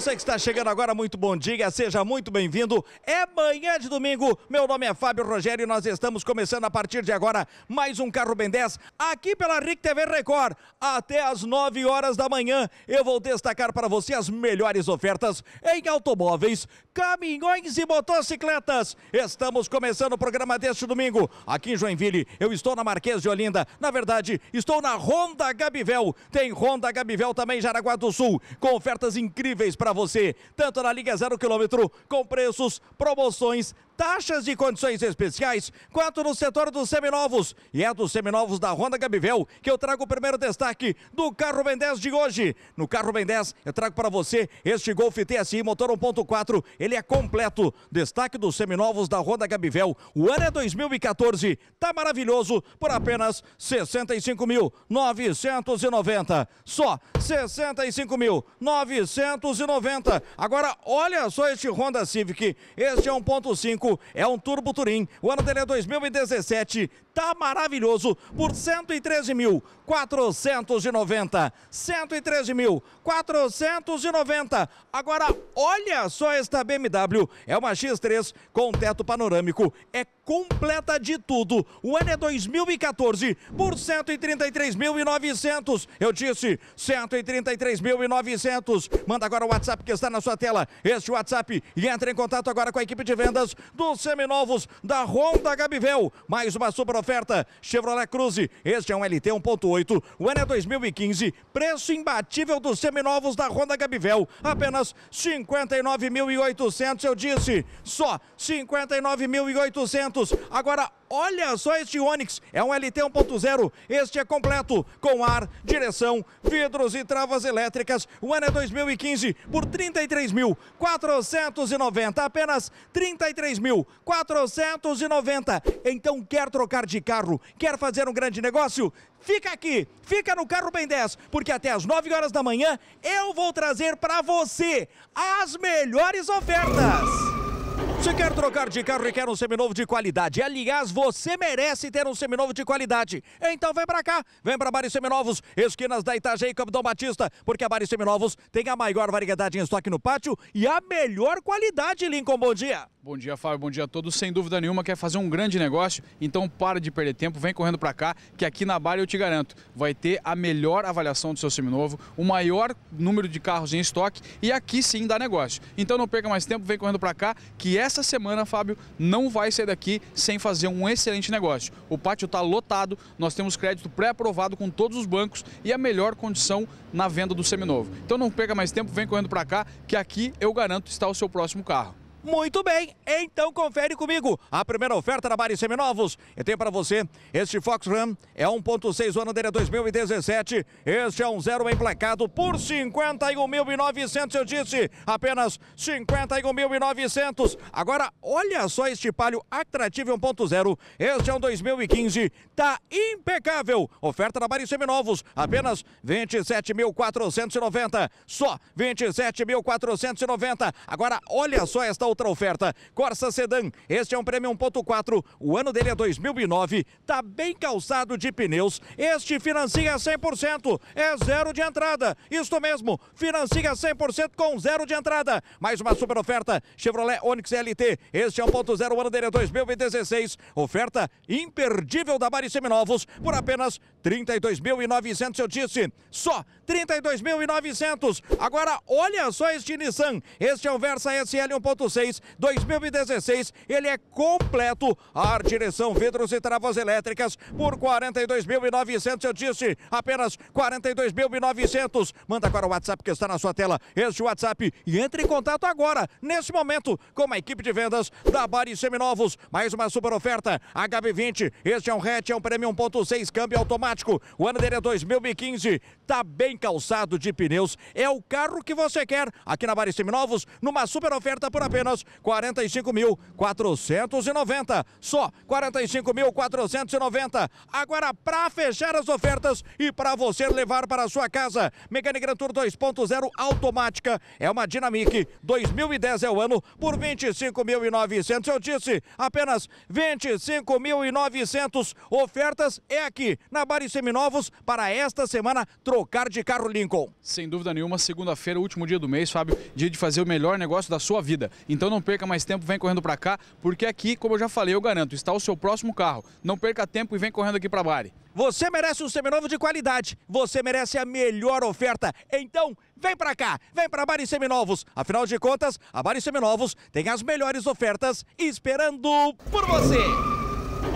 Você que está chegando agora, muito bom dia, seja muito bem-vindo. É manhã de domingo, meu nome é Fábio Rogério e nós estamos começando a partir de agora mais um Carro Ben 10 aqui pela RIC TV Record. Até às 9 horas da manhã eu vou destacar para você as melhores ofertas em automóveis, caminhões e motocicletas. Estamos começando o programa deste domingo aqui em Joinville. Eu estou na Marquês de Olinda, na verdade, estou na Honda Gabivel. Tem Honda Gabivel também em Jaraguá do Sul, com ofertas incríveis para para você, tanto na Liga Zero Quilômetro, com preços, promoções, taxas e condições especiais, quatro no setor dos seminovos. E é dos seminovos da Honda Gabivel que eu trago o primeiro destaque do carro Ben 10 de hoje. No carro Ben 10, eu trago para você este Golf TSI motor 1.4. Ele é completo. Destaque dos seminovos da Honda Gabivel. O ano é 2014. Tá maravilhoso por apenas 65.990. Só 65.990. Agora, olha só este Honda Civic. Este é 1.5 é um Turbo Turim. O ano dele é 2017. Tá maravilhoso por 113.490. 113.490. Agora, olha só esta BMW. É uma X3 com teto panorâmico. É completa de tudo. O ano é 2014 por 133.900. Eu disse 133.900. Manda agora o WhatsApp que está na sua tela. Este WhatsApp e entre em contato agora com a equipe de vendas dos seminovos da Honda Gabivel. Mais uma super oferta Chevrolet Cruze. Este é um LT 1.8. O ano é 2015. Preço imbatível dos seminovos da Honda Gabivel. Apenas 59.800. Eu disse só 59.800. Agora, olha só este Onix. É um LT 1.0. Este é completo, com ar, direção, vidros e travas elétricas. O ano é 2015 por 33.490. Apenas 33.490. Então, quer trocar de carro? Quer fazer um grande negócio? Fica aqui, fica no Carro Bem 10, porque até às 9 horas da manhã eu vou trazer para você as melhores ofertas. Se quer trocar de carro e quer um seminovo de qualidade, aliás, você merece ter um seminovo de qualidade. Então vem para cá, vem para Bari Seminovos, esquinas da Itajaí, Capitão Batista, porque a Bari Seminovos tem a maior variedade em estoque no pátio e a melhor qualidade, Lincoln. Bom dia! Bom dia, Fábio. Bom dia a todos. Sem dúvida nenhuma, quer fazer um grande negócio, então para de perder tempo, vem correndo para cá, que aqui na Bala eu te garanto, vai ter a melhor avaliação do seu seminovo, o maior número de carros em estoque e aqui sim dá negócio. Então não perca mais tempo, vem correndo para cá, que essa semana, Fábio, não vai sair daqui sem fazer um excelente negócio. O pátio está lotado, nós temos crédito pré-aprovado com todos os bancos e a melhor condição na venda do seminovo. Então não perca mais tempo, vem correndo para cá, que aqui eu garanto está o seu próximo carro. Muito bem, então confere comigo a primeira oferta da Bari Seminovos. Eu tenho para você, este Fox Ram é 1.6, o ano dele é 2017. Este é um zero emplacado por 51.900, eu disse, apenas 51.900. Agora, olha só este palho atrativo 1.0, este é um 2015, tá impecável. Oferta da Bari Seminovos, apenas 27.490, só 27.490. Agora, olha só esta outra oferta. Corsa Sedan, este é um prêmio 1.4, o ano dele é 2009, tá bem calçado de pneus. Este financia 100%, é zero de entrada. Isto mesmo, financia 100% com zero de entrada. Mais uma super oferta, Chevrolet Onix LT, este é 1.0, o ano dele é 2016. Oferta imperdível da Bari Seminovos por apenas 32.900, eu disse, só 32.900. Agora olha só este Nissan, este é o Versa SL 1.6 2016, 2016, ele é completo. Ar, direção, vidros e travas elétricas por 42.900, eu disse, apenas 42.900. Manda agora o WhatsApp que está na sua tela, este WhatsApp, e entre em contato agora, nesse momento, com a equipe de vendas da Bari Seminovos. Mais uma super oferta, HB20, este é um hatch, é um prêmio 1.6, câmbio automático. O ano dele é 2015, tá bem calçado de pneus, é o carro que você quer aqui na Bari Seminovos, numa super oferta por apenas apenas 45.490. Só 45.490. Agora, para fechar as ofertas e para você levar para a sua casa, Grand Tour 2.0 automática é uma Dinamic 2010 é o ano por 25.900. Eu disse apenas 25.900 ofertas é aqui na Bari Seminovos para esta semana trocar de carro Lincoln. Sem dúvida nenhuma, segunda-feira, último dia do mês, Fábio, dia de fazer o melhor negócio da sua vida. Então, então não perca mais tempo, vem correndo para cá, porque aqui, como eu já falei, eu garanto, está o seu próximo carro. Não perca tempo e vem correndo aqui para Bari. Você merece um seminovo de qualidade. Você merece a melhor oferta. Então, vem para cá, vem para Bari Seminovos. Afinal de contas, a Bari Seminovos tem as melhores ofertas esperando por você.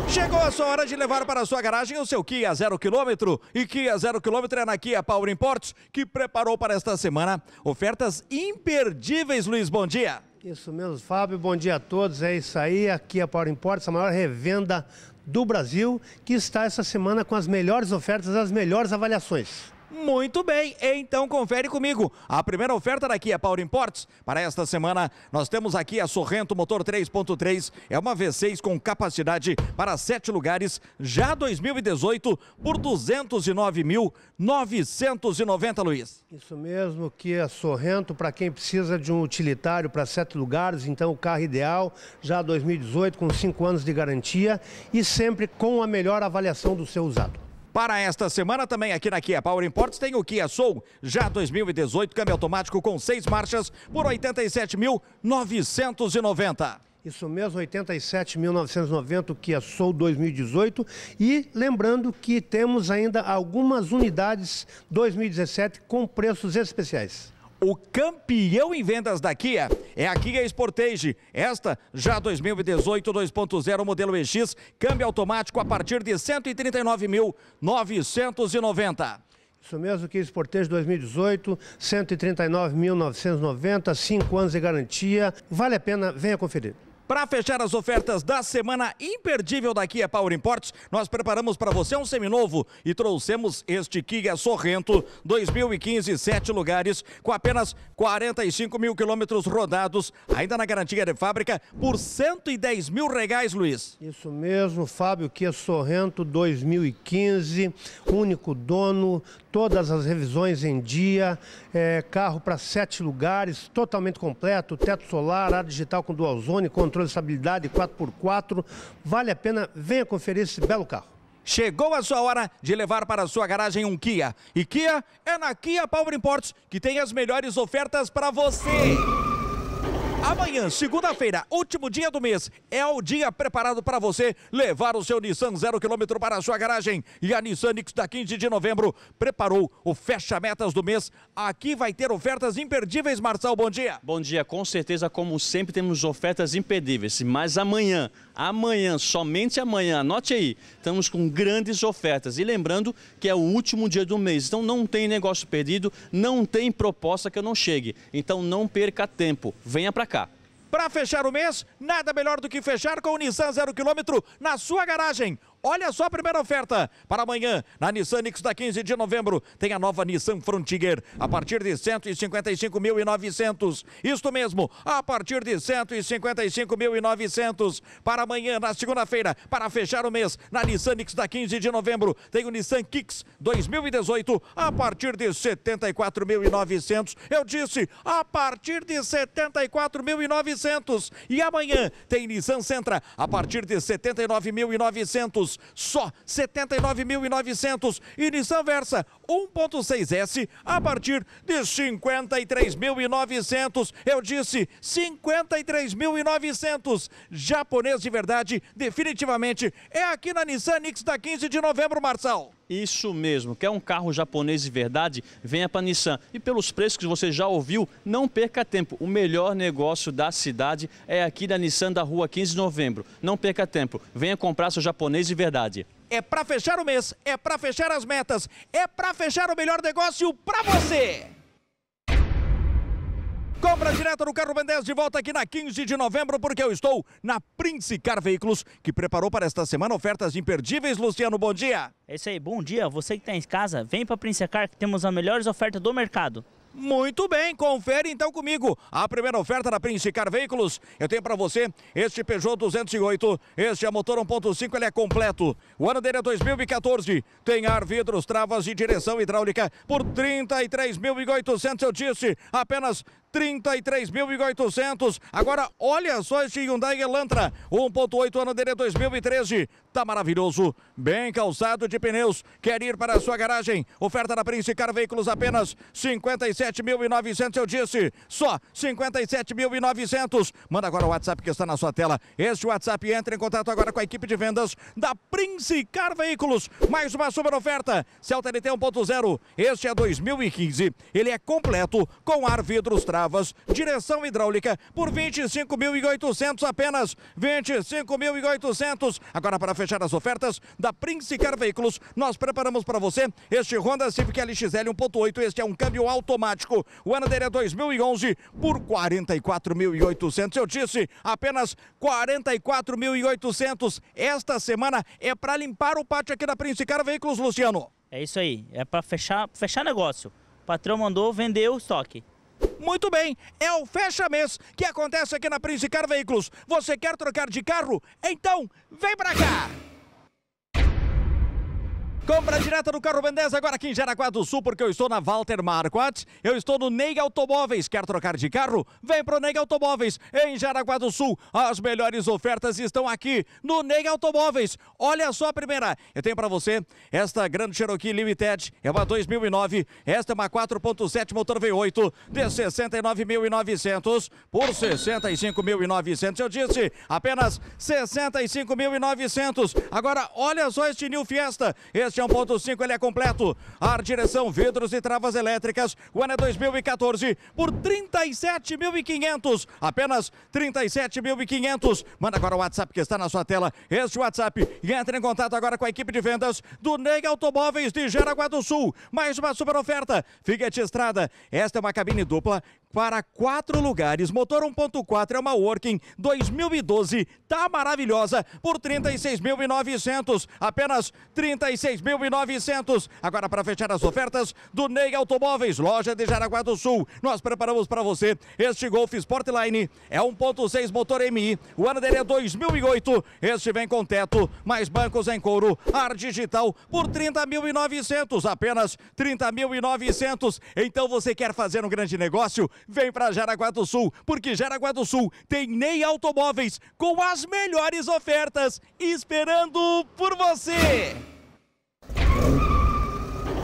Chegou a sua hora de levar para a sua garagem o seu Kia zero quilômetro. E Kia zero quilômetro é na Kia Power Imports, que preparou para esta semana ofertas imperdíveis, Luiz. Bom dia. Isso mesmo, Fábio. Bom dia a todos. É isso aí. Aqui é a Power Imports, a maior revenda do Brasil, que está essa semana com as melhores ofertas, as melhores avaliações. Muito bem, então confere comigo a primeira oferta daqui é Power Imports. Para esta semana, nós temos aqui a Sorrento Motor 3.3. É uma V6 com capacidade para sete lugares, já 2018, por 209.990, Luiz. Isso mesmo, que a é Sorrento, para quem precisa de um utilitário para sete lugares, então o carro ideal, já 2018, com cinco anos de garantia e sempre com a melhor avaliação do seu usado. Para esta semana também aqui na Kia Power Imports tem o Kia Soul, já 2018, câmbio automático com seis marchas por 87.990. Isso mesmo, 87.990 Kia Soul 2018. E lembrando que temos ainda algumas unidades 2017 com preços especiais o campeão em vendas da Kia é a Kia Sportage. Esta já 2018 2.0 modelo EX, câmbio automático a partir de 139.990. Isso mesmo, Kia Sportage 2018, 139.990, 5 anos de garantia. Vale a pena, venha conferir. Para fechar as ofertas da semana imperdível daqui a Power Imports, nós preparamos para você um seminovo e trouxemos este Kia Sorrento 2015, sete lugares, com apenas 45 mil quilômetros rodados, ainda na garantia de fábrica, por 110 mil reais, Luiz. Isso mesmo, Fábio, Kia Sorrento 2015, único dono, todas as revisões em dia, é, carro para sete lugares, totalmente completo, teto solar, ar digital com dual zone, controle controle de estabilidade 4x4. Vale a pena, venha conferir esse belo carro. Chegou a sua hora de levar para a sua garagem um Kia. E Kia é na Kia Power Imports que tem as melhores ofertas para você. Amanhã, segunda-feira, último dia do mês, é o dia preparado para você levar o seu Nissan zero quilômetro para a sua garagem. E a Nissan Nix da 15 de novembro preparou o fecha-metas do mês. Aqui vai ter ofertas imperdíveis, Marçal, bom dia. Bom dia, com certeza, como sempre, temos ofertas imperdíveis, mas amanhã Amanhã, somente amanhã, anote aí, estamos com grandes ofertas. E lembrando que é o último dia do mês, então não tem negócio perdido, não tem proposta que eu não chegue. Então não perca tempo, venha para cá. Para fechar o mês, nada melhor do que fechar com o Nissan 0km na sua garagem. Olha só a primeira oferta para amanhã na Nissan Nix da 15 de novembro. Tem a nova Nissan Frontier a partir de 155.900. Isto mesmo, a partir de 155.900 para amanhã na segunda-feira para fechar o mês na Nissan Nix da 15 de novembro. Tem o Nissan Kicks 2018 a partir de 74.900. Eu disse a partir de 74.900 e amanhã tem Nissan Sentra a partir de 79.900 só 79.900. E Nissan Versa, 1.6S a partir de 53.900. Eu disse 53.900. Japonês de verdade, definitivamente é aqui na Nissan Nix da 15 de novembro, Marçal. Isso mesmo, quer um carro japonês de verdade? Venha para a Nissan. E pelos preços que você já ouviu, não perca tempo. O melhor negócio da cidade é aqui da Nissan da rua 15 de novembro. Não perca tempo, venha comprar seu japonês de verdade é para fechar o mês, é para fechar as metas, é para fechar o melhor negócio para você. Compra direto no Carro Ben de volta aqui na 15 de novembro, porque eu estou na Prince Car Veículos, que preparou para esta semana ofertas imperdíveis. Luciano, bom dia. É isso aí, bom dia. Você que está em casa, vem para a Prince Car, que temos as melhores ofertas do mercado. Muito bem, confere então comigo a primeira oferta da Princicar Veículos. Eu tenho para você este Peugeot 208, este é motor 1.5, ele é completo. O ano dele é 2014, tem ar, vidros, travas e direção hidráulica por 33.800, eu disse, apenas 33.800. Agora, olha só este Hyundai Elantra, 1.8 ano dele 2013. Tá maravilhoso, bem calçado de pneus. Quer ir para a sua garagem? Oferta da Prince Car Veículos apenas 57.900, eu disse. Só 57.900. Manda agora o WhatsApp que está na sua tela. Este WhatsApp entra em contato agora com a equipe de vendas da Prince Car Veículos. Mais uma super oferta. Celta NT 1.0. Este é 2015. Ele é completo com ar vidros traves Direção hidráulica por 25.800 apenas. 25.800. Agora para fechar as ofertas da Prince Car Veículos, nós preparamos para você este Honda Civic LXL 1.8. Este é um câmbio automático. O ano dele é 2011 por 44.800. Eu disse apenas 44.800. Esta semana é para limpar o pátio aqui da Prince Car Veículos, Luciano. É isso aí, é para fechar, fechar negócio. O patrão mandou vender o estoque. Muito bem, é o fecha-mês que acontece aqui na Prince Car Veículos. Você quer trocar de carro? Então, vem pra cá! Compra direta do carro Bendez agora aqui em Jaraguá do Sul, porque eu estou na Walter Marquardt, eu estou no Neg Automóveis. Quer trocar de carro? Vem pro Neg Automóveis em Jaraguá do Sul. As melhores ofertas estão aqui no Neg Automóveis. Olha só a primeira. Eu tenho para você esta Grande Cherokee Limited, é uma 2009, esta é uma 4.7 motor V8 de 69.900 por 65.900. Eu disse, apenas 65.900. Agora olha só este New Fiesta. Este este é 1.5, ele é completo. Ar, direção, vidros e travas elétricas. O ano é 2014 por 37.500. Apenas 37.500. Manda agora o WhatsApp que está na sua tela. Este WhatsApp. E entre em contato agora com a equipe de vendas do Ney Automóveis de Jaraguá do Sul. Mais uma super oferta. Fiat Estrada. Esta é uma cabine dupla para quatro lugares. Motor 1.4 é uma Working 2012, tá maravilhosa por 36.900, apenas 36.900. Agora para fechar as ofertas do Ney Automóveis, loja de Jaraguá do Sul. Nós preparamos para você este Golf Sportline, é 1.6 motor MI, o ano dele é 2008. Este vem com teto, mais bancos em couro, ar digital por 30.900, apenas 30.900. Então você quer fazer um grande negócio? vem para Jaraguá do Sul, porque Jaraguá do Sul tem Ney Automóveis com as melhores ofertas esperando por você.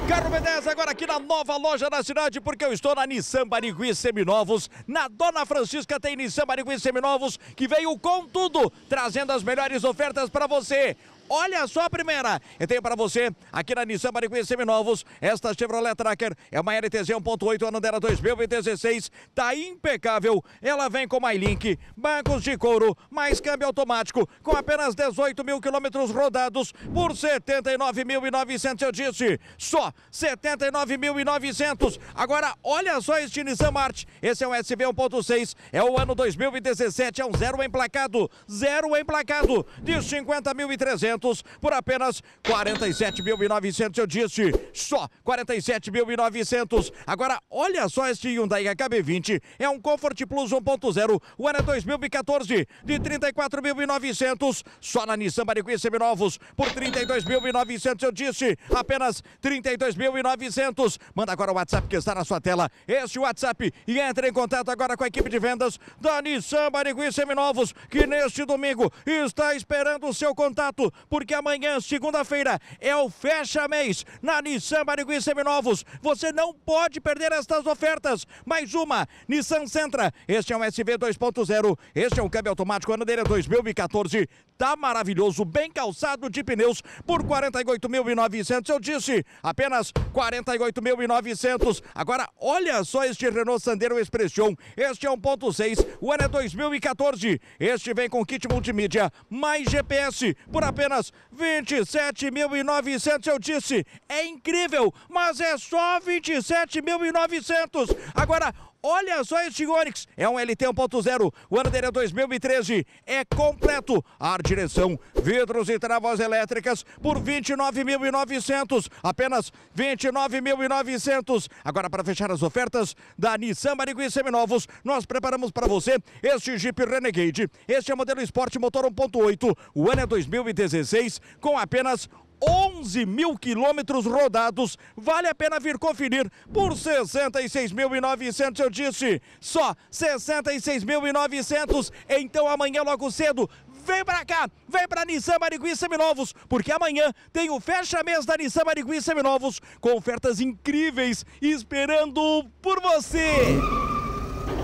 Carro B10 agora aqui na nova loja da cidade, porque eu estou na Nissan Barigui Seminovos. Na Dona Francisca tem Nissan Barigui Seminovos, que veio com tudo, trazendo as melhores ofertas para você. Olha só a primeira. E tem para você aqui na Nissan Maricuia Seminovos. Esta Chevrolet Tracker é uma LTZ 1.8, ano dela 2016. Tá impecável. Ela vem com MyLink, bancos de couro, mais câmbio automático, com apenas 18 mil quilômetros rodados por 79.900. Eu disse, só 79.900. Agora, olha só este Nissan Marte. Esse é um SV 1.6, é o ano 2017, é um zero emplacado. Zero emplacado de 50.300 eventos por apenas 47.900, eu disse, só 47.900. Agora, olha só este Hyundai HB20, é um Comfort Plus 1.0, o ano é 2014, de 34.900, só na Nissan Bariqui Seminovos, por 32.900, eu disse, apenas 32.900. Manda agora o WhatsApp que está na sua tela, este WhatsApp, e entre em contato agora com a equipe de vendas da Nissan Barigui Seminovos, que neste domingo está esperando o seu contato porque amanhã, segunda-feira, é o fecha mês na Nissan Barigui Seminovos. Você não pode perder estas ofertas. Mais uma, Nissan Sentra. Este é um SV 2.0, este é um câmbio automático, ano dele é 2014. Tá maravilhoso, bem calçado de pneus por 48.900. Eu disse, apenas 48.900. Agora, olha só este Renault Sandero Expression. Este é 1.6, o ano é 2014. Este vem com kit multimídia mais GPS por apenas apenas 27.900. Eu disse, é incrível, mas é só 27.900. Agora, Olha só este Onix, é um LT 1.0, o ano dele é 2013, é completo. Ar, direção, vidros e travas elétricas por 29.900, apenas 29.900. Agora para fechar as ofertas da Nissan Marigui Seminovos, nós preparamos para você este Jeep Renegade. Este é o modelo Sport Motor 1.8, o ano é 2016, com apenas 11 mil quilômetros rodados. Vale a pena vir conferir por 66.900, eu disse. Só 66.900. Então amanhã logo cedo vem pra cá, vem pra Nissan Marigui Seminovos, porque amanhã tem o fecha-mês da Nissan Marigui Seminovos com ofertas incríveis esperando por você.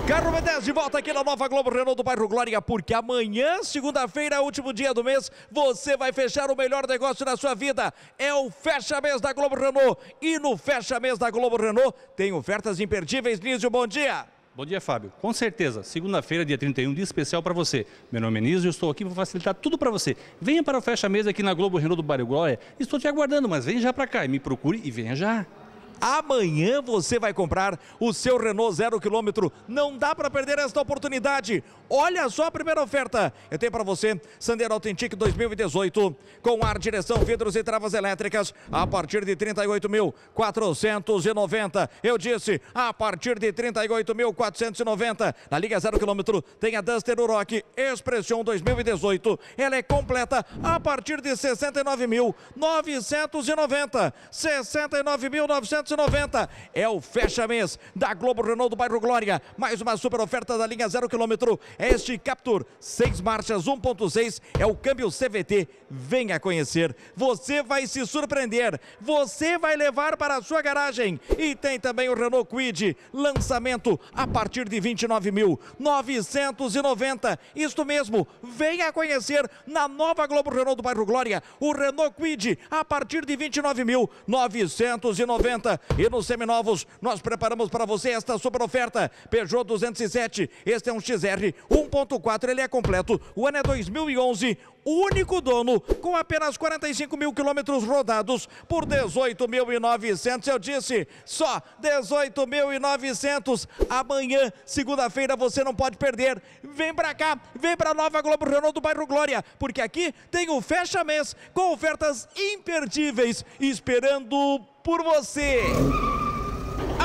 Carro B10 de volta aqui na Nova Globo Renault do bairro Glória, porque amanhã, segunda-feira, último dia do mês, você vai fechar o melhor negócio da sua vida. É o Fecha Mês da Globo Renault. E no Fecha Mês da Globo Renault tem ofertas imperdíveis. Lísio, bom dia. Bom dia, Fábio. Com certeza, segunda-feira, dia 31, dia especial para você. Meu nome é Nísio, estou aqui para facilitar tudo para você. Venha para o Fecha mês aqui na Globo Renault do Bairro Glória. Estou te aguardando, mas venha já para cá e me procure e venha já. Amanhã você vai comprar o seu Renault zero quilômetro. Não dá para perder esta oportunidade. Olha só a primeira oferta. Eu tenho para você Sandero Authentic 2018 com ar, direção, vidros e travas elétricas a partir de 38.490. Eu disse a partir de 38.490. Na liga zero quilômetro tem a Duster Rock Expression 2018. Ela é completa a partir de 69.990. 69.990 290. É o fecha-mês da Globo Renault do bairro Glória. Mais uma super oferta da linha 0 km. É este Captur, 6 marchas, 1.6, é o câmbio CVT. Venha conhecer. Você vai se surpreender. Você vai levar para a sua garagem. E tem também o Renault Quid, lançamento a partir de 29.990. Isto mesmo, venha conhecer na nova Globo Renault do bairro Glória, o Renault Quid a partir de 29.990 e nos Seminovos. Nós preparamos para você esta super oferta. Peugeot 207, este é um XR 1.4, ele é completo. O ano é 2011, único dono, com apenas 45 mil quilômetros rodados por 18.900. Eu disse, só 18.900. Amanhã, segunda-feira, você não pode perder. Vem pra cá, vem pra Nova Globo Renault do bairro Glória, porque aqui tem o fecha mês com ofertas imperdíveis esperando por você!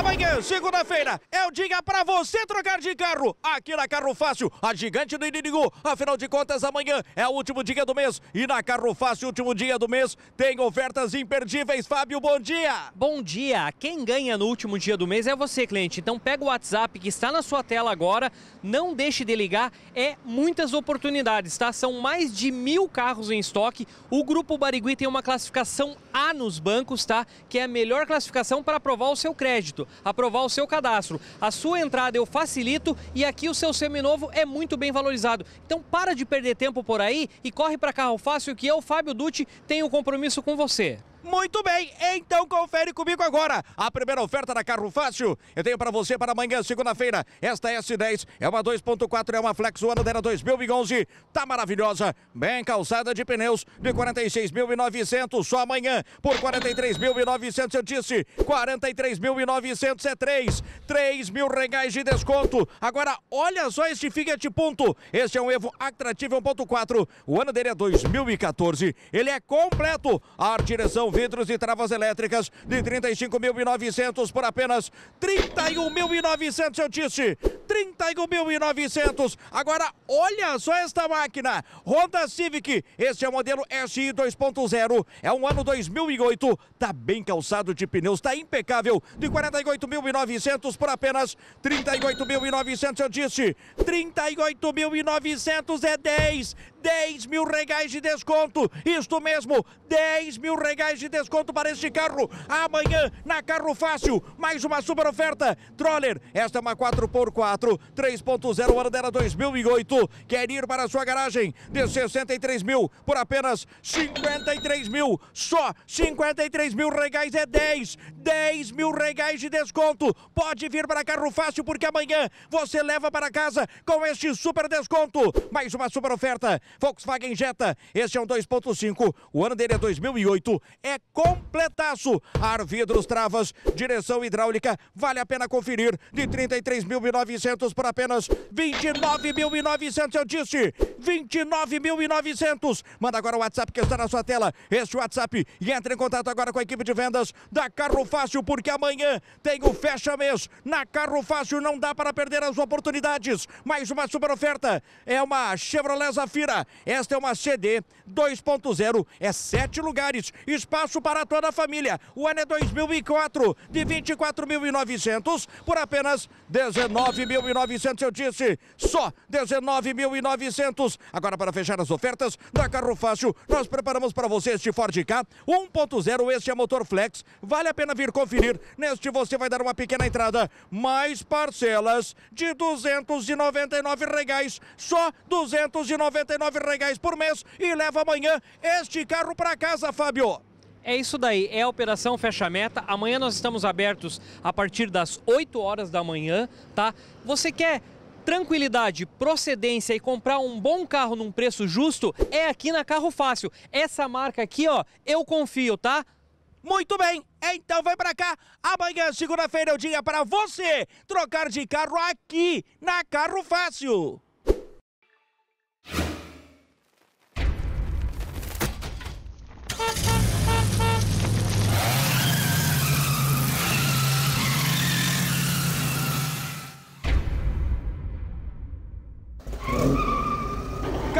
Amanhã, segunda-feira, é o dia para você trocar de carro aqui na Carro Fácil, a gigante do Inimigo. Afinal de contas, amanhã é o último dia do mês e na Carro Fácil, último dia do mês, tem ofertas imperdíveis. Fábio, bom dia! Bom dia! Quem ganha no último dia do mês é você, cliente. Então pega o WhatsApp que está na sua tela agora, não deixe de ligar, é muitas oportunidades, tá? São mais de mil carros em estoque. O Grupo Barigui tem uma classificação A nos bancos, tá? Que é a melhor classificação para aprovar o seu crédito aprovar o seu cadastro. A sua entrada eu facilito e aqui o seu seminovo é muito bem valorizado. Então para de perder tempo por aí e corre para Carro Fácil que eu, Fábio Dutti, tenho um compromisso com você. Muito bem, então confere comigo agora a primeira oferta da Carro Fácil. Eu tenho para você para amanhã, segunda-feira. Esta S10 é uma 2.4, é uma Flex, o ano dela 2011. Tá maravilhosa, bem calçada de pneus de 46.900 só amanhã por 43.900. Eu disse 43.900 é 3, 3 mil reais de desconto. Agora olha só este Fiat Punto. Este é um Evo Actrativo 1.4. O ano dele é 2014. Ele é completo. A direção vidros e travas elétricas de 35.900 por apenas 31.900, eu disse. 31.900. Agora, olha só esta máquina. Honda Civic. Este é o modelo SI 2.0. É um ano 2008. Tá bem calçado de pneus, tá impecável. De 48.900 por apenas 38.900, eu disse. 38.900 é 10. 10 mil reais de desconto. Isto mesmo, 10 mil reais de desconto para este carro. Amanhã, na Carro Fácil, mais uma super oferta. Troller, esta é uma 4x4, 3.0 ano dela 2008. Quer ir para a sua garagem de 63 mil por apenas 53 mil. Só 53 mil reais é 10. 10 mil reais de desconto. Pode vir para Carro Fácil porque amanhã você leva para casa com este super desconto. Mais uma super oferta. Volkswagen Jetta, este é um 2.5. O ano dele é 2008. É é completaço. Ar, vidros, travas, direção hidráulica, vale a pena conferir. De 33.900 por apenas 29.900, eu disse, 29.900. Manda agora o WhatsApp que está na sua tela, este WhatsApp, e entre em contato agora com a equipe de vendas da Carro Fácil, porque amanhã tem o fecha mês na Carro Fácil, não dá para perder as oportunidades. Mais uma super oferta, é uma Chevrolet Zafira, esta é uma CD 2.0, é sete lugares, espaço espaço para toda a família. O ano é 2004, de 24.900 por apenas 19.900, eu disse, só 19.900. Agora para fechar as ofertas da Carro Fácil, nós preparamos para você este Ford K 1.0, este é motor flex. Vale a pena vir conferir. Neste você vai dar uma pequena entrada, mais parcelas de R$ 299 reais, só R$ 299 reais por mês e leva amanhã este carro para casa, Fábio. É isso daí, é a Operação Fecha Meta. Amanhã nós estamos abertos a partir das 8 horas da manhã, tá? Você quer tranquilidade, procedência e comprar um bom carro num preço justo? É aqui na Carro Fácil. Essa marca aqui, ó, eu confio, tá? Muito bem, então vem para cá. Amanhã, segunda-feira, é o dia para você trocar de carro aqui na Carro Fácil.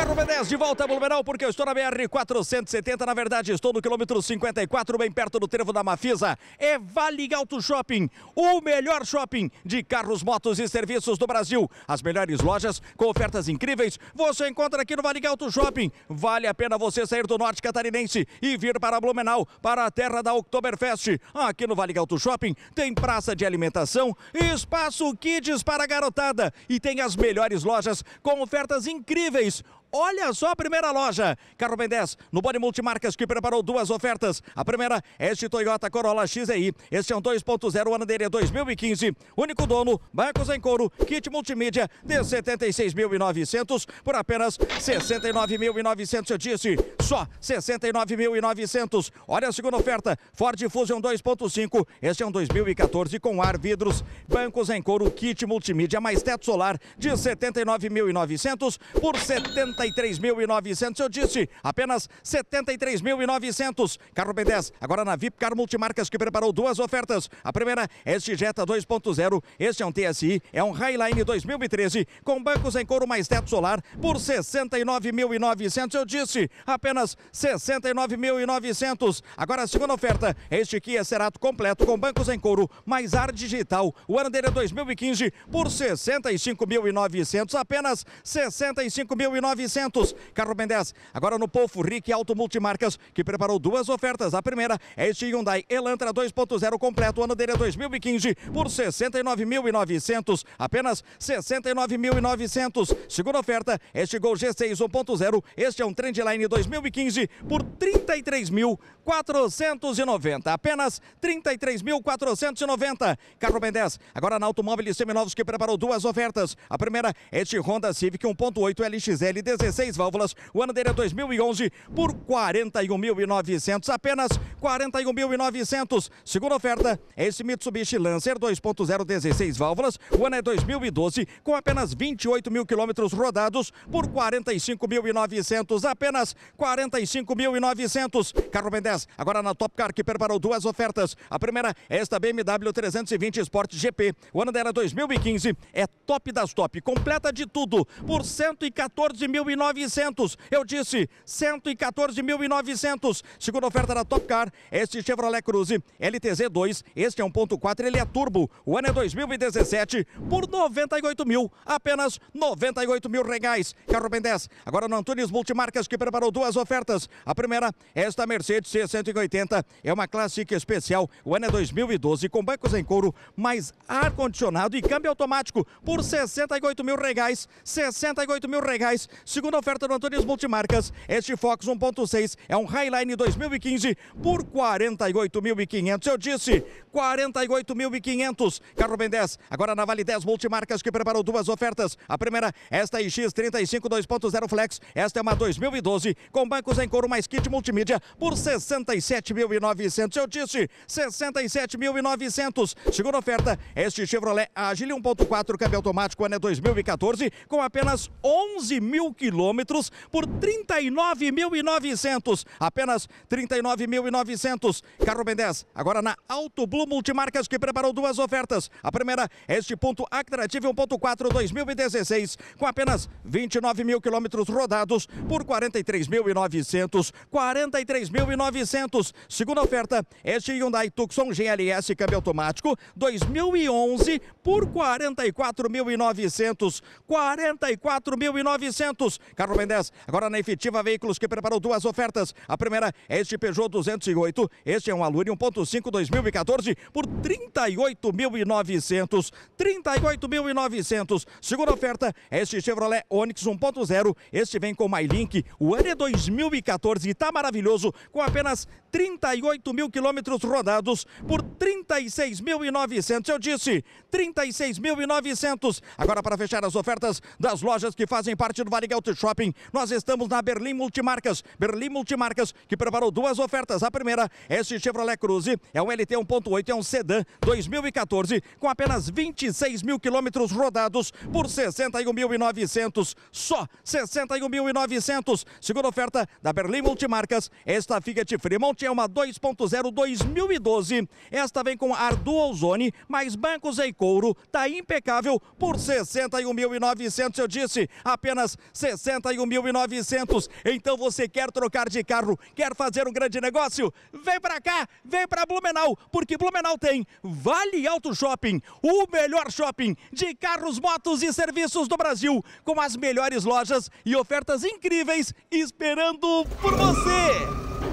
Carro V10 de volta a Blumenau, porque eu estou na BR-470, na verdade estou no quilômetro 54, bem perto do trevo da Mafisa. É Vale Alto Shopping, o melhor shopping de carros, motos e serviços do Brasil. As melhores lojas com ofertas incríveis você encontra aqui no Vale Alto Shopping. Vale a pena você sair do norte catarinense e vir para Blumenau, para a terra da Oktoberfest. Aqui no Vale Alto Shopping tem praça de alimentação, espaço kids para garotada e tem as melhores lojas com ofertas incríveis. Olha só a primeira loja. Carro Ben 10 no Body Multimarcas que preparou duas ofertas. A primeira é este Toyota Corolla XEI. Este é um 2.0, ano dele é 2015. Único dono, bancos em couro, kit multimídia de 76.900 por apenas 69.900. Eu disse só 69.900. Olha a segunda oferta. Ford Fusion 2.5. Este é um 2014 com ar, vidros, bancos em couro, kit multimídia mais teto solar de 79.900 por 70 73.900. Eu disse, apenas 73.900. Carro B10, agora na VIP Car Multimarcas que preparou duas ofertas. A primeira, este Jetta 2.0. Este é um TSI, é um Highline 2013 com bancos em couro mais teto solar por 69.900. Eu disse, apenas 69.900. Agora a segunda oferta, este Kia é Cerato completo com bancos em couro mais ar digital. O ano dele é 2015 por 65.900, apenas 65.900. 600. Carro Ben 10. Agora no Polfo, Rick Auto Multimarcas, que preparou duas ofertas. A primeira é este Hyundai Elantra 2.0 completo, ano dele é 2015, por 69.900. Apenas 69.900. Segunda oferta, é este Gol G6 1.0. Este é um Trendline 2015 por 33.490. Apenas 33.490. Carro Ben 10. Agora na Automóveis Seminovos, que preparou duas ofertas. A primeira, é este Honda Civic 1.8 LXL 16 válvulas. O ano dele é 2011 por 41.900, apenas 41.900. Segunda oferta, é esse Mitsubishi Lancer 2.0 16 válvulas. O ano é 2012 com apenas 28 mil quilômetros rodados por 45.900, apenas 45.900. Carro Ben 10, agora na Top Car que preparou duas ofertas. A primeira, é esta BMW 320 Sport GP. O ano dela é 2015 é top das top, completa de tudo por 114 mil 114.900. Eu disse 114.900. Segunda oferta da Top Car, este Chevrolet Cruze LTZ2. Este é 1.4, ele é turbo. O ano é 2017 por 98 mil, apenas 98 mil reais. Carro Ben 10. Agora no Antunes Multimarcas que preparou duas ofertas. A primeira, esta Mercedes C180 é uma Classic especial. O ano é 2012 com bancos em couro, mais ar-condicionado e câmbio automático por 68 mil reais. 68 mil reais. Segunda oferta do Antunes Multimarcas, este Fox 1.6 é um Highline 2015 por 48.500. Eu disse 48.500. Carro Ben 10, agora na Vale 10 Multimarcas que preparou duas ofertas. A primeira, esta IX 35 2.0 Flex, esta é uma 2012 com bancos em couro mais kit multimídia por 67.900. Eu disse 67.900. Segunda oferta, este Chevrolet Agile 1.4 câmbio automático ano é 2014 com apenas 11 quilômetros por R$ 39.900. Apenas R$ 39.900. Carro Ben 10, agora na Auto Blue Multimarcas, que preparou duas ofertas. A primeira, é este ponto Actrative 1.4 2016, com apenas 29 mil quilômetros rodados por R$ 43.900. 43.900. Segunda oferta, é este Hyundai Tucson GLS câmbio automático 2011 por R$ 44.900. 44.900. Carlos Mendes, agora na efetiva Veículos, que preparou duas ofertas. A primeira é este Peugeot 208. Este é um Alure 1.5 2014 por 38.900. 38.900. Segunda oferta é este Chevrolet Onix 1.0. Este vem com MyLink. O ano é 2014 e tá maravilhoso com apenas 38 mil quilômetros rodados por 36.900. Eu disse 36.900. Agora para fechar as ofertas das lojas que fazem parte do Varigão Auto Shopping. Nós estamos na Berlim Multimarcas. Berlim Multimarcas, que preparou duas ofertas. A primeira, é este Chevrolet Cruze, é um LT 1.8, é um sedã 2014, com apenas 26 mil quilômetros rodados por 61.900. Só 61.900. Segunda oferta da Berlim Multimarcas, esta Fiat Fremont é uma 2.0 2012. Esta vem com ar dual zone, mais bancos em couro, tá impecável por 61.900. Eu disse, apenas 61.900. 61.900. Então você quer trocar de carro, quer fazer um grande negócio? Vem para cá, vem para Blumenau, porque Blumenau tem Vale Auto Shopping, o melhor shopping de carros, motos e serviços do Brasil, com as melhores lojas e ofertas incríveis esperando por você.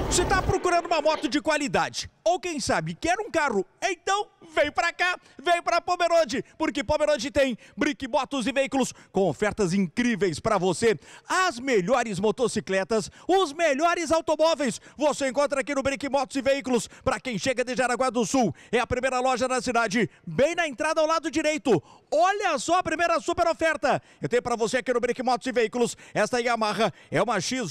Você está procurando uma moto de qualidade ou quem sabe quer um carro? Então Vem pra cá, vem pra Pomerode, porque Pomerode tem brickbotos e veículos com ofertas incríveis para você. As melhores motocicletas, os melhores automóveis, você encontra aqui no Brickbotos e Veículos. Para quem chega de Jaraguá do Sul, é a primeira loja da cidade, bem na entrada ao lado direito. Olha só a primeira super oferta. Eu tenho para você aqui no Motos e Veículos, esta Yamaha é uma XJ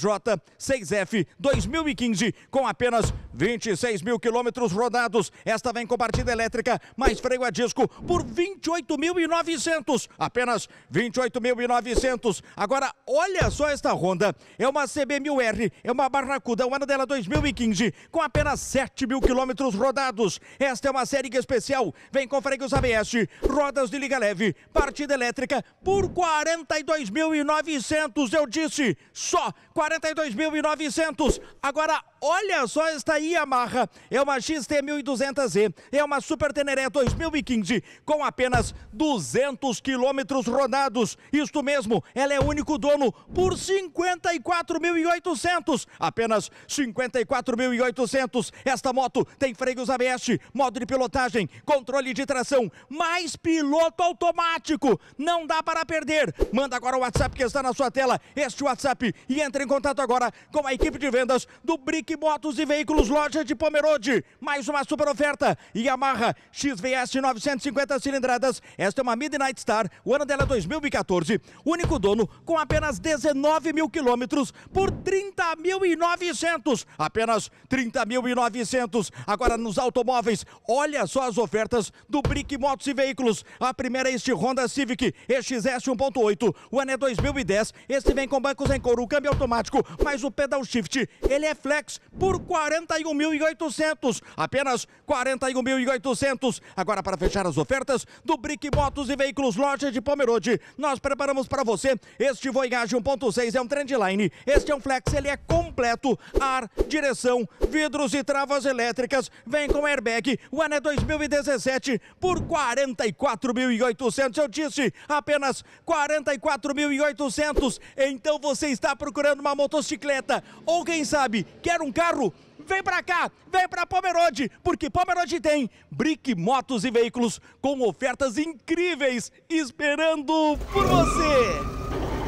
6F 2015 com apenas 26 mil quilômetros rodados. Esta vem com partida elétrica marca, mais freio a disco por 28.900, apenas 28.900. Agora, olha só esta Honda, é uma CB1000R, é uma Barracuda, o ano dela 2015, com apenas 7 mil quilômetros rodados. Esta é uma série é especial, vem com freios ABS, rodas de liga leve, partida elétrica por 42.900, eu disse, só 42.900. Agora, Olha só, esta Yamaha É uma XT 1200Z. É uma Super Teneré 2015 com apenas 200 quilômetros rodados. Isto mesmo, ela é único dono por 54.800. Apenas 54.800. Esta moto tem freios ABS, modo de pilotagem, controle de tração, mais piloto automático. Não dá para perder. Manda agora o WhatsApp que está na sua tela, este WhatsApp, e entre em contato agora com a equipe de vendas do Brick Motos e Veículos Loja de Pomerode. Mais uma super oferta. Yamaha XVS 950 cilindradas. Esta é uma Midnight Star. O ano dela é 2014. Único dono com apenas 19 mil quilômetros por 30.900. Apenas 30.900. Agora nos automóveis. Olha só as ofertas do Brick Motos e Veículos. A primeira é este Honda Civic EXS 1.8. O ano é 2010. Este vem com bancos em couro, câmbio automático, mas o pedal shift, ele é flex reais por 41.800. Apenas 41.800. Agora, para fechar as ofertas do Brick Motos e Veículos Loja de Pomerode, nós preparamos para você este Voyage 1.6. É um Trendline. Este é um Flex, ele é completo. Ar, direção, vidros e travas elétricas. Vem com airbag. O ano é 2017 por 44.800. Eu disse, apenas 44.800. Então você está procurando uma motocicleta ou quem sabe quer um um carro, vem para cá, vem para Pomerode, porque Pomerode tem Brick Motos e Veículos com ofertas incríveis esperando por você.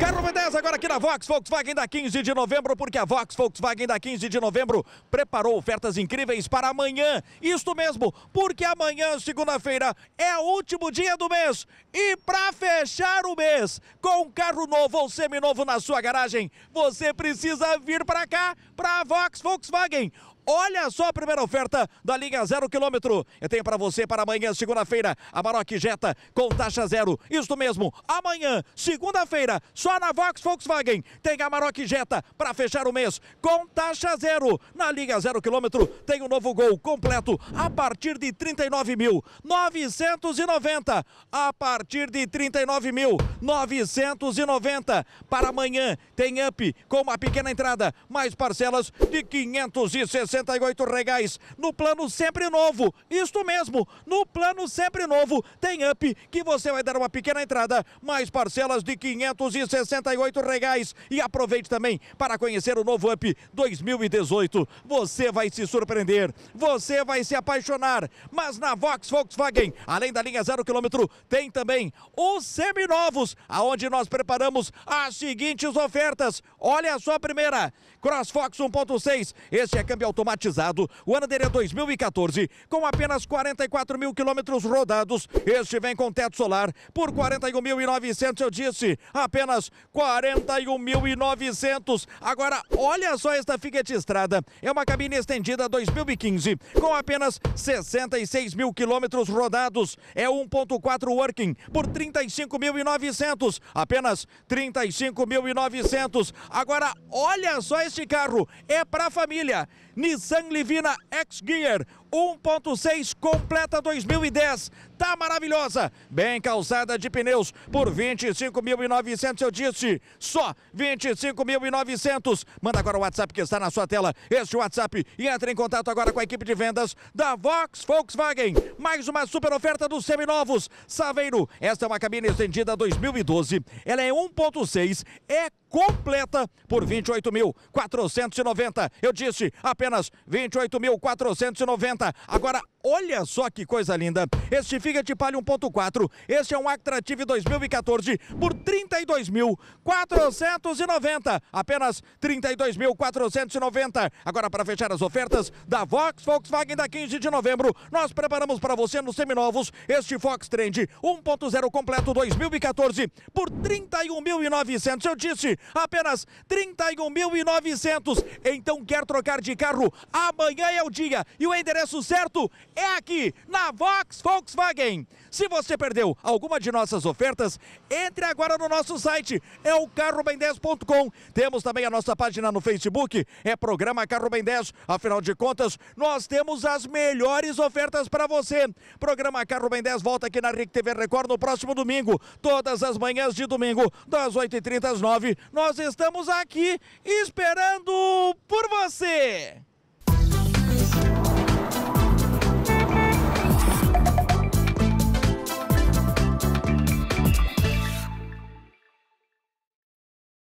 Carro V10 agora aqui na Vox Volkswagen da 15 de novembro, porque a Vox Volkswagen da 15 de novembro preparou ofertas incríveis para amanhã. Isto mesmo, porque amanhã, segunda-feira, é o último dia do mês. E para fechar o mês, com um carro novo ou seminovo na sua garagem, você precisa vir para cá, para a Vox Volkswagen. Olha só a primeira oferta da linha zero quilômetro. Eu tenho para você para amanhã, segunda-feira, a Maroc Jetta com taxa zero. Isso mesmo, amanhã, segunda-feira, só na Vox Volkswagen tem a Maroc Jetta para fechar o mês com taxa zero. Na linha zero quilômetro tem o um novo gol completo a partir de 39.990. A partir de 39.990. Para amanhã tem up com uma pequena entrada, mais parcelas de 560. 68 reais No plano sempre novo, isto mesmo, no plano sempre novo, tem up que você vai dar uma pequena entrada, mais parcelas de 568 reais E aproveite também para conhecer o novo up 2018. Você vai se surpreender, você vai se apaixonar. Mas na Vox Volkswagen, além da linha zero quilômetro, tem também os seminovos, aonde nós preparamos as seguintes ofertas. Olha só a primeira, CrossFox 1.6, Esse é câmbio automático automatizado. O ano dele é 2014, com apenas 44 mil quilômetros rodados. Este vem com teto solar por 41.900, eu disse, apenas 41.900. Agora, olha só esta Fiat Estrada. É uma cabine estendida 2015, com apenas 66 mil quilômetros rodados. É 1.4 Working por 35.900, apenas 35.900. Agora, olha só este carro, é para família. Nissan Livina X-Gear, 1.6 completa 2010. Tá maravilhosa. Bem calçada de pneus por 25.900, eu disse. Só 25.900. Manda agora o WhatsApp que está na sua tela. Este WhatsApp e entre em contato agora com a equipe de vendas da Vox Volkswagen. Mais uma super oferta dos seminovos. Saveiro, esta é uma cabine estendida 2012. Ela é 1.6, é completa por 28.490. Eu disse, apenas 28.490. Agora Olha só que coisa linda. Este Fiat Palio 1.4, este é um Actrative 2014 por 32.490, apenas 32.490. Agora para fechar as ofertas da Vox Volkswagen da 15 de novembro, nós preparamos para você nos seminovos este Fox Trend 1.0 completo 2014 por 31.900. Eu disse, apenas 31.900. Então quer trocar de carro? Amanhã é o dia e o endereço certo é é aqui na Vox Volkswagen. Se você perdeu alguma de nossas ofertas, entre agora no nosso site, é o carrobem10.com. Temos também a nossa página no Facebook, é Programa Carro Bem 10. Afinal de contas, nós temos as melhores ofertas para você. Programa Carro Bem 10 volta aqui na RIC TV Record no próximo domingo, todas as manhãs de domingo, das 8h30 às 9 Nós estamos aqui esperando por você.